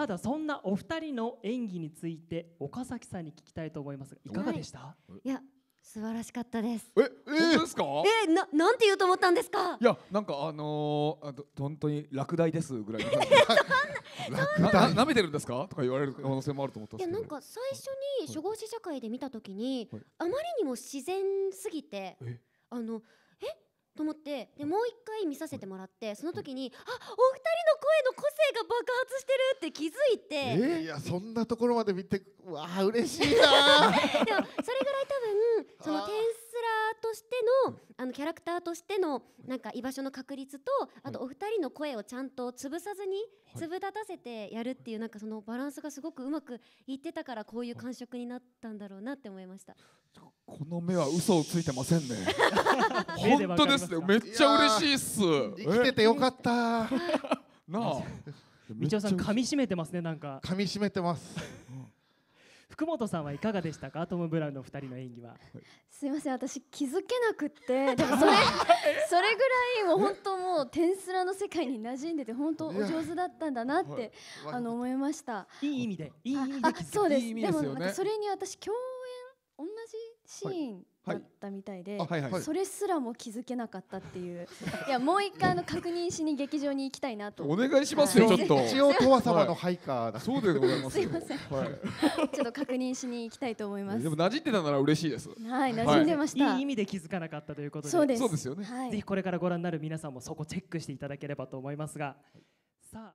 ただそんなお二人の演技について岡崎さんに聞きたいと思いますがいかがでした、はい、いや素晴らしかったです。え、えー、本ですか？えー、な、なんて言うと思ったんですか？いや、なんかあのー、あと本当に落第ですぐらいの感じ。落第なめてるんですか？とか言われる可能性もあると思ったいや、なんか最初に初号誌社会で見たときに、はい、あまりにも自然すぎて、あのえと思ってでもう一回見させてもらって、その時に、はい、あお二人声の個性が爆発してるって気づいて、えー、いやそんなところまで見てわあ嬉しいなでもそれぐらい多分そのテンスラーとしてのあのキャラクターとしてのなんか居場所の確率とあとお二人の声をちゃんと潰さずに粒立たせてやるっていうなんかそのバランスがすごくうまくいってたからこういう感触になったんだろうなって思いました。この目は嘘をついてませんね。本当ですね。めっちゃ嬉しいっす。生きててよかった。なあみちおさん噛み締めてますねなんか噛み締めてます 福本さんはいかがでしたかトム・ブラウンの二人の演技はすみません私気づけなくってでもそれ それぐらいもう本当もう天スラの世界に馴染んでて本当お上手だったんだなってあの思いましたいい意味でいい意味でそうです、ね、でもなんかそれに私共演同じシーンだったみたいで、はいはいはい、それすらも気づけなかったっていう、いやもう一回あの確認しに劇場に行きたいなとお願いしますよ、はい、ちょっと一応とわさまのハイカーだ、そうでございますすいません、はい、ちょっと確認しに行きたいと思いますでも馴染んでたなら嬉しいですはい馴染んでました、はい、いい意味で気づかなかったということですそうですよね、はい、ぜひこれからご覧になる皆さんもそこチェックしていただければと思いますがさあ